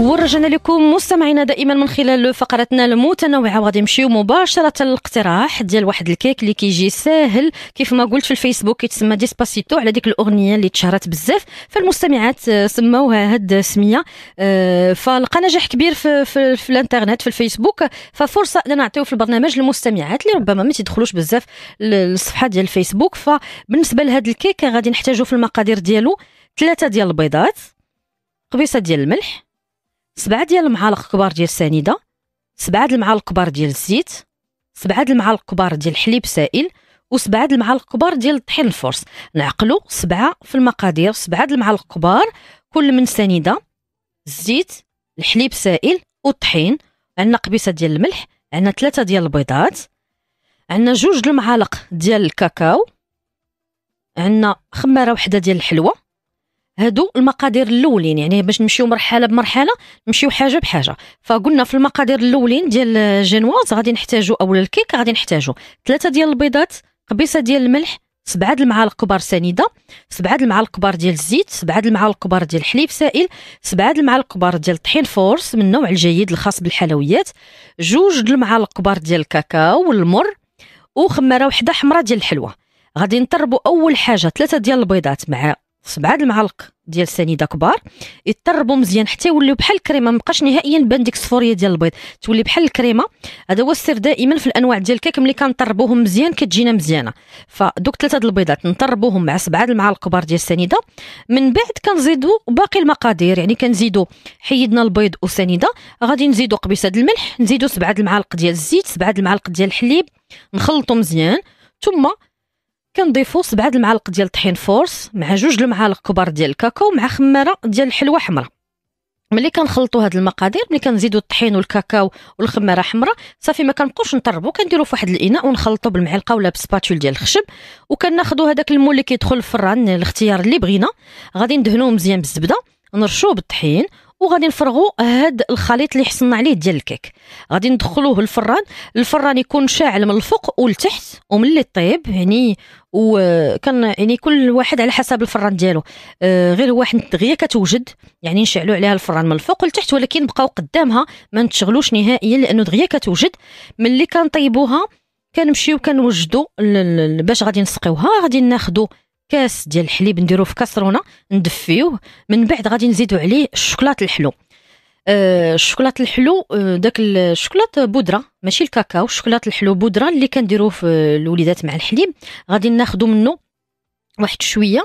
ورجعنا لكم مستمعينا دائما من خلال فقرتنا المتنوعه وغادي نمشيو مباشره للاقتراح ديال واحد الكيك اللي كيجي ساهل كيف ما قلت في الفيسبوك كيتسمى ديسباسيتو على ديك الاغنيه اللي تشهرت بزاف فالمستمعات آه، سموها هاد السميه آه، فلقى نجاح كبير في, في, في الانترنت في الفيسبوك ففرصه اننا نعطيو في البرنامج للمستمعات اللي ربما ما تيدخلوش بزاف للصفحه ديال الفيسبوك فبالنسبه لهاد الكيك غادي نحتاجو في المقادير ديالو ثلاثه ديال البيضات قبيصه ديال الملح سبعة ديال المعالق كبار ديال السنيده سبعة د المعالق كبار ديال الزيت سبعة د المعالق كبار ديال الحليب سائل وسبعة د المعالق كبار ديال الطحين الفرص نعقلو سبعة في المقادير سبعة د المعالق كبار كل من سنيده الزيت الحليب سائل والطحين عندنا قبيصه ديال الملح عندنا ثلاثة ديال البيضات عندنا جوج المعالق ديال الكاكاو عندنا خماره وحده ديال الحلوه هادو المقادير الاولين يعني باش نمشيو مرحله بمرحله نمشيو حاجه بحاجه فقلنا في المقادير الاولين ديال جينواز غادي نحتاجو اولا الكيك غادي نحتاجو ثلاثه ديال البيضات قبيصه ديال الملح سبعة المعالق كبار سنيدة سبعة المعالق كبار ديال الزيت سبعة المعالق كبار ديال الحليب سائل سبعة المعالق كبار ديال الطحين فورس من النوع الجيد الخاص بالحلويات جوج المعالق كبار ديال الكاكاو والمر وخماره وحده حمراء ديال الحلوى غادي نطربو اول حاجه ثلاثه ديال البيضات مع سبعة المعالق ديال سنيده كبار يطربوا مزيان حتى يوليو بحال الكريمه مابقاش نهائيا بان ديك الصفوريه ديال البيض تولي بحال الكريمه هذا هو السر دائما في الانواع ديال الكيك ملي كنطربوهم مزيان كتجينا مزيانه فدوك ثلاثه البيضات نطربوهم مع سبعه المعالق كبار ديال السنيده من بعد كنزيدوا باقي المقادير يعني كنزيدوا حيدنا البيض وسنيده غادي نزيدوا قبيصه الملح نزيدوا سبعه المعالق ديال الزيت سبعه المعالق ديال الحليب نخلطوا مزيان ثم كنضيفو سبعة المعالق ديال الطحين فورس مع جوج المعالق كبار ديال الكاكاو مع خماره ديال الحلوه حمراء ملي كنخلطوا هاد المقادير ملي كنزيدو الطحين والكاكاو والخماره حمراء صافي ما كنبقوش نطربو كنديرو في واحد الاناء ونخلطو بالمعلقه ولا بسباتول ديال الخشب وكناخدو هذاك المول اللي كيدخل الفران الاختيار اللي بغينا غادي ندهنوه مزيان بالزبده نرشوه بالطحين وغادي نفرغوا هاد الخليط اللي حصلنا عليه ديال الكيك غادي ندخلوه الفران الفران يكون شاعل من الفوق والتحت وملي طيب يعني وكان يعني كل واحد على حسب الفران ديالو آه، غير واحد الدغيه كتوجد يعني نشعلوا عليها الفران من الفوق لتحت ولكن بقاو قدامها ما نتشغلوش نهائيا لانه دغيه كتوجد ملي كنطيبوها كنمشيو كنوجدوا باش غادي نسقيوها غادي ناخذوا كاس ديال الحليب نديروه في كاسرونه ندفيوه من بعد غادي نزيدو عليه الشوكولات الحلو آه الشوكولات الحلو آه، داك الشوكولات بودره ماشي الكاكاو الشوكولات الحلو بودره اللي كنديروه في الوليدات مع الحليب غادي ناخدو منه واحد شويه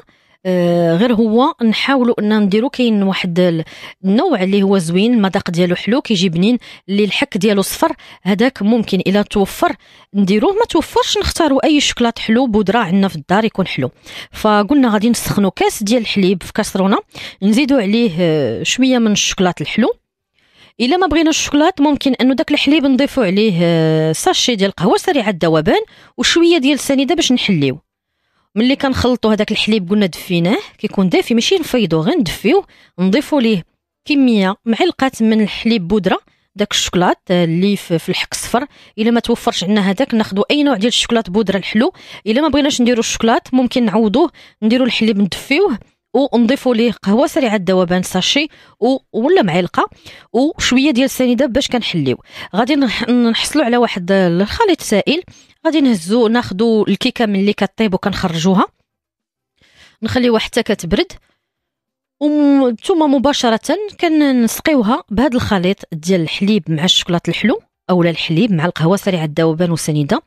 آه، غير هو نحاولوا ان نديرو كاين واحد النوع اللي هو زوين المذاق ديالو حلو كيجي بنين اللي الحك ديالو صفر هذاك ممكن الا توفر نديروه ما توفرش نختاروا اي شوكولات حلو بودره عندنا في الدار يكون حلو فقلنا غادي نسخنوا كاس ديال الحليب في كاسرونه نزيدوا عليه آه، شويه من الشوكولات الحلو الا ما بغينا الشوكولات ممكن انه داك الحليب نضيفوا عليه آه، ساشي ديال القهوه سريعه الذوبان وشويه ديال السنيده باش نحليو ملي كنخلطوا هذاك الحليب قلنا دفيناه كيكون دافي ماشي نفيضو غير ندفيو نضيفوا ليه كميه معلقه من الحليب بودره داك الشوكولات اللي في الحك صفر الا ما توفرش عندنا هذاك ناخذوا اي نوع ديال الشوكولات بودره الحلو الا ما بغيناش نديروا الشوكولات ممكن نعوضوه نديروا الحليب ندفيوه ونضيفوا ليه قهوه سريعه الذوبان ساشي ولا معلقه وشويه ديال السنيده باش كنحليو غادي نحصلوا على واحد الخليط سائل غادي نهزو ناخدو الكيكه ملي كطيب وكنخرجوها نخليوها حتى كتبرد ثم مباشره كنسقيوها بهذا الخليط ديال الحليب مع الشوكولاته الحلو اولا الحليب مع القهوه سريعه الذوبان وسنيده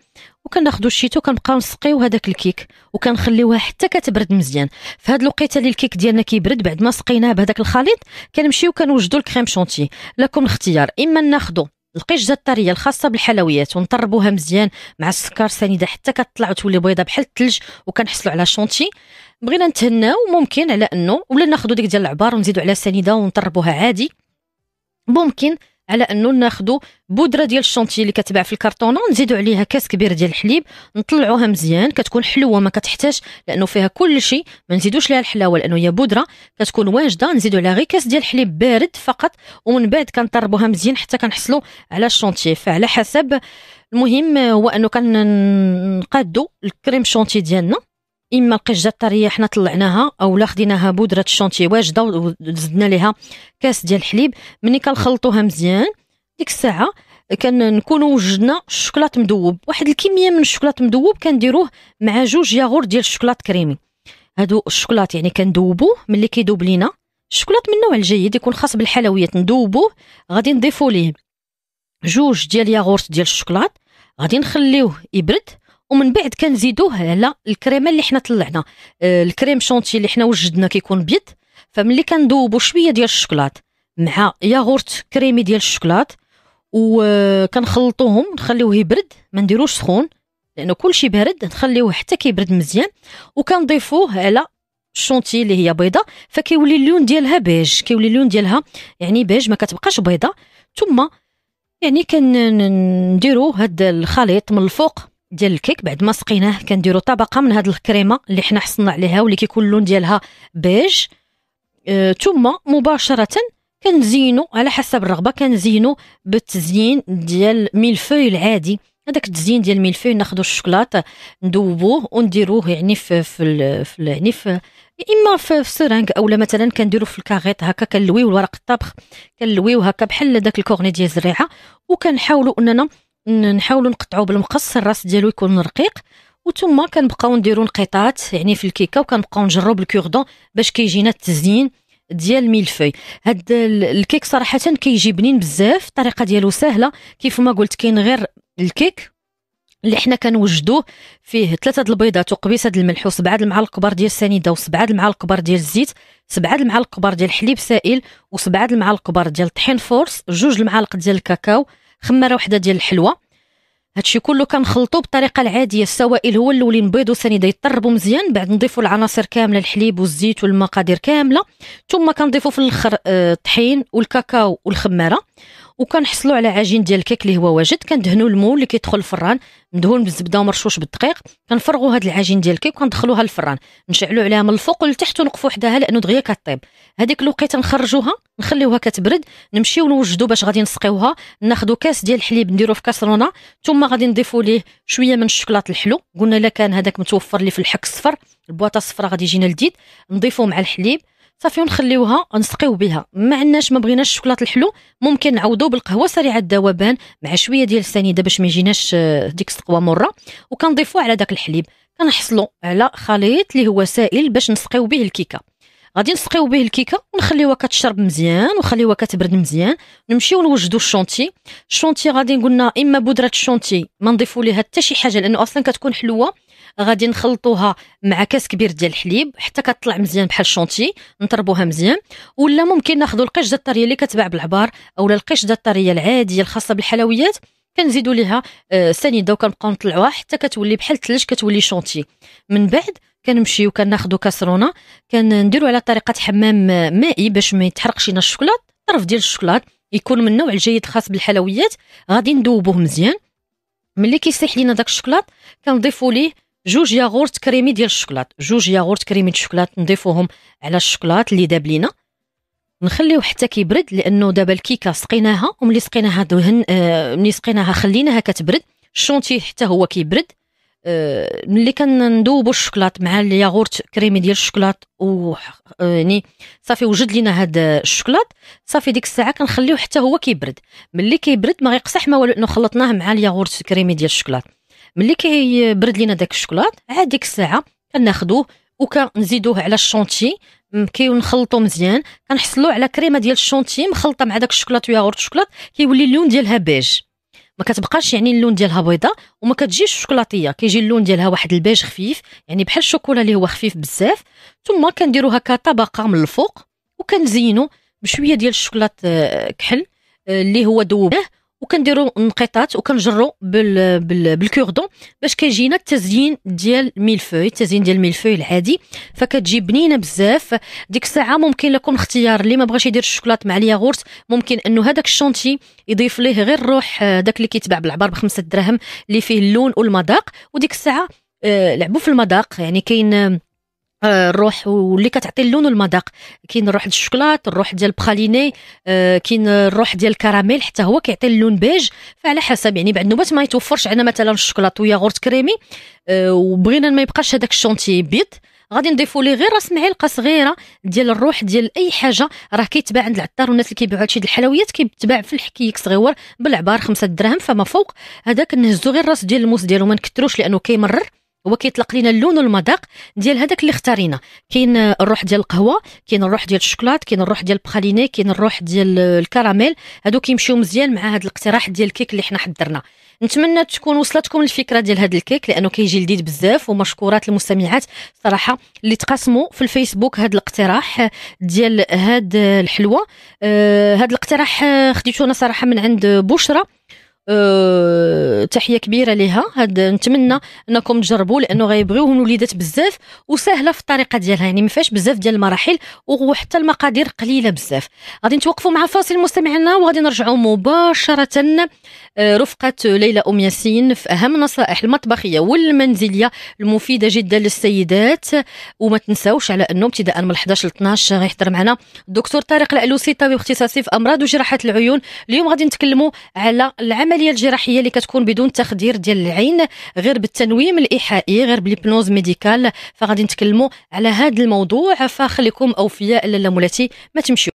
وكناخذوا الشيتو كنبقاو نسقيو هذاك الكيك وكنخليوها حتى كتبرد مزيان في هذه الوقيته اللي الكيك ديالنا كيبرد بعد ما سقيناه بهذاك الخليط كنمشيو كنوجدوا الكريم شونتي لكم الاختيار اما ناخذوا القشجه الطريه الخاصه بالحلويات ونطربوها مزيان مع السكر سنيده حتى كتطلع وتولي بيضه بحال الثلج وكنحصلوا على شونتي بغينا نتهناو ممكن على انه ولا ناخذوا ديك ديال العبار ونزيدوا عليها سنيده ونطربوها عادي ممكن على انه ناخذ بودره ديال الشونتي اللي كتباع في الكرتونه نزيدوا عليها كاس كبير ديال الحليب نطلعوها مزيان كتكون حلوه ما كتحتاج لانه فيها كل شيء ما نزيدوش لها الحلاوه لانه هي بودره كتكون واجده نزيدوا عليها غير كاس ديال الحليب بارد فقط ومن بعد كنطربوها مزيان حتى كنحصلوا على الشونتي فعلى حسب المهم هو انه كنقادو الكريم شونتي ديالنا اما القشجه الطريه حنا طلعناها اولا خديناها بودره الشونتي واجده وزدنا ليها كاس ديال الحليب ملي كنخلطوها مزيان ديك الساعه نكون وجدنا الشوكولات مذوب واحد الكميه من الشوكولات مذوب كنديروه مع جوج ياغور ديال الشوكولات كريمي هادو الشوكولات يعني كندوبوه ملي كيدوب لينا الشوكولات من النوع الجيد يكون خاص بالحلويات ندوبوه غادي نضيفو ليه جوج ديال ياغورت ديال الشوكولات غادي نخليوه يبرد ومن بعد كنزيدوه على الكريمه اللي حنا طلعنا آه، الكريم شونتي اللي حنا وجدنا كيكون بيض فملي كندوبو شويه ديال الشوكولات مع ياغورت كريمي ديال الشوكولات وكنخلطوهم آه، نخليوه يبرد ما نديروش سخون لانه كلشي بارد نخليوه حتى كيبرد مزيان وكنضيفوه على الشونتي اللي هي بيضة فكيولي اللون ديالها بيج كيولي اللون ديالها يعني بيج ما كتبقاش بيضة ثم يعني كنديروا هاد الخليط من الفوق ديال الكيك بعد ما سقيناه كنديروا طبقه من هاد الكريمه اللي حنا حصلنا عليها واللي كيكون اللون ديالها بيج آه ثم مباشره كنزينو على حسب الرغبه كنزينو بالتزيين ديال ميلفوي العادي هذاك التزيين ديال الميلفوي ناخذوا الشوكولاط ندوبوه ونديروه يعني في في, في يعني في اما في سرنك اولا مثلا كنديرو في الكاغيط هكا كنلويو الورق الطبخ كنلويو هكا بحال داك الكورني ديال الزريعه وكنحاولوا اننا نحاولوا نقطعوا بالمقص الراس ديالو يكون رقيق وثم كنبقاو نديروا انقطاعات يعني في الكيكه وكنبقاو نجرو بالكوردون باش كيجينا التزيين ديال ميلفي هاد الكيك صراحه كيجي بنين بزاف الطريقه ديالو سهله كيف ما قلت كاين غير الكيك اللي حنا كنوجدوه فيه ثلاثه البيضات وقبيصه الملح وسبعه المعالق كبار ديال السنيده وسبعه المعالق كبار ديال الزيت سبعه المعالق كبار ديال الحليب سائل وسبعه المعالق كبار ديال الطحين فورس جوج المعالق ديال الكاكاو خماره وحده ديال الحلوه هادشي كله كنخلطو بالطريقه العاديه السوائل هو الاولين بيض وثاني يطربو مزيان بعد نضيفو العناصر كامله الحليب والزيت والمقادير كامله ثم كنضيفو في الاخر آه، الطحين والكاكاو والخماره وكنحصلوا على عجين ديال الكيك اللي هو واجد كندهنوا المول اللي كيدخل الفران مدهون بالزبده ومرشوش بالدقيق كنفرغوا هذا العجين ديال الكيك وكندخلوها للفران نشعلوا عليها من الفوق ولتحت ونوقفوا حداها لانه دغيا كطيب هذيك الوقيته نخرجوها نخليوها كتبرد نمشيو نوجدوا باش غادي نسقيوها ناخذوا كاس ديال الحليب نديروه في كاسرونه ثم غادي نضيفوا ليه شويه من الشوكولات الحلو قلنا لا كان هذاك متوفر لي في الحك الصفر البواطه الصفراء غادي يجينا لذيذ نضيفوه مع الحليب صافي ونخليوها نسقيو بها ما عندناش ما بغيناش الشوكولاط الحلو ممكن نعوضو بالقهوه سريعه الذوبان مع شويه ديال السنيده باش ما يجيناش آه، ديك السقوه مره وكنضيفو على داك الحليب كنحصلو على خليط اللي هو سائل باش نسقيو به الكيكه غادي نسقيو به الكيكه ونخليوها كتشرب مزيان ونخليوها كتبرد مزيان نمشيو نوجدو الشونتي الشونتي غادي قلنا اما بودره الشونتي ما نضيفو ليها حتى شي حاجه لانه اصلا كتكون حلوه غادي نخلطوها مع كاس كبير ديال الحليب حتى كتطلع مزيان بحال الشونتي نطربوها مزيان ولا ممكن ناخذوا القشده الطريه اللي كتباع بالعبار اولا القشده الطريه العاديه الخاصه بالحلويات كنزيدوا ليها آه، سنيده وكنبقاو نطلعوها حتى كتولي بحال الثلج كتولي شونتي من بعد كنمشيو كناخذوا كاسرونه كنديرو على طريقه حمام مائي باش ما يتحرقش لنا الشوكولات طرف ديال الشوكولات يكون من النوع الجيد خاص بالحلويات غادي نذوبوه مزيان ملي كيسيح لينا داك الشوكولات كنضيفوا ليه جوج ياغورت كريمي ديال الشوكولات جوج ياغورت كريمي ديال الشوكولات نضيفوهم على الشوكولات اللي داب لينا نخليوه حتى كيبرد لانه دابا الكيكه سقيناها وملي سقيناها دهن آه ملي سقيناها خليناها كتبرد الشونتي حتى هو كيبرد آه ملي كندوبو الشوكولات مع الياغورت كريمي ديال الشوكولات و آه، يعني صافي وجد لينا هاد الشوكولات صافي ديك الساعه كنخليوه حتى هو كيبرد ملي كيبرد ما غيقصح ما والو انه خلطناه مع الياغورت كريمي ديال الشوكولات ملي كيبرد لينا داك الشكلاط عاد ديك الساعه كناخذوه وكنزيدوه على الشونتي كنخلطو مزيان كنحصلو على كريمه ديال الشونتي مخلطه مع داك الشكلاط وياغورت الشكلاط كيولي اللون ديالها بيج ما كتبقاش يعني اللون ديالها بيضاء وما كتجيش الشوكولاتيه كيجي اللون ديالها واحد البيج خفيف يعني بحال الشوكولا اللي هو خفيف بزاف ثم كنديروها كطبقه من الفوق وكنزينو بشويه ديال الشوكولات آه، كحل آه، اللي هو ذوبناه وكنديروا النقيطات وكنجروا بال بال بالكوردون باش كيجينا التزيين ديال الميلفوي التزيين ديال الميلفوي العادي فكتجي بنينه بزاف ديك الساعه ممكن لكم اختيار اللي ما بغاش يدير الشوكولاط مع الياغورت ممكن انه هذاك الشونتي يضيف ليه غير روح آه، داك اللي كيتباع بالعبار بخمسة دراهم اللي فيه اللون والمذاق وديك الساعه آه، لعبوا في المذاق يعني كاين آه، آه، الروح واللي كتعطي اللون والمذاق كاين الروح ديال الشوكولات الروح ديال البخاليني آه، كاين الروح ديال الكراميل حتى هو كيعطي اللون بيج فعلى حسب يعني بعد النوبات ما يتوفرش عندنا مثلا الشوكولات وياغورت كريمي آه، وبغينا ما يبقاش هذاك الشونتي بيض غادي نضيفوا ليه غير راس معلقه صغيره ديال الروح ديال اي حاجه راه كيتباع عند العطار والناس اللي كيبيعوا هادشي ديال الحلويات كيتباع في الحكيك صغيور بالعبار خمسة دراهم فما فوق هذاك نهزو غير راس ديال الموس ديالو ما نكثروش لانه كيمرر هو كيطلق لنا اللون والمذاق ديال هذاك اللي اختارينا كاين الروح ديال القهوه كاين الروح ديال الشوكولات كاين الروح ديال البخاليني كاين الروح ديال الكراميل هادو كيمشيو مزيان مع هذا الاقتراح ديال الكيك اللي حنا حضرنا نتمنى تكون وصلتكم الفكره ديال هذا الكيك لانه كيجي لذيذ بزاف ومشكورات المستمعات صراحه اللي تقاسموا في الفيسبوك هذا الاقتراح ديال هاد الحلوه هذا آه، الاقتراح خديته انا صراحه من عند بشرى أه تحيه كبيره ليها هاد نتمنى انكم تجربوا لانه غيبغيوهم الوليدات بزاف وسهله في الطريقه ديالها يعني ما فيهاش بزاف ديال المراحل وحتى المقادير قليله بزاف غادي نتوقفوا مع فاصل مستمعنا وغادي نرجعوا مباشره آه، رفقه ليلى ام ياسين في اهم النصائح المطبخيه والمنزليه المفيده جدا للسيدات وما تنساوش على انه ابتداء من 11 ل 12 غيحضر معنا الدكتور طارق العلوسي طبيب اختصاصي في امراض وجراحه العيون اليوم غادي نتكلموا على العمل العمليه الجراحيه اللي كتكون بدون تخدير ديال العين غير بالتنويم الايحائي غير بالبنوز ميديكال فغادي نتكلموا على هذا الموضوع فخليكم اوفياء لاله مولاتي ما تمشيو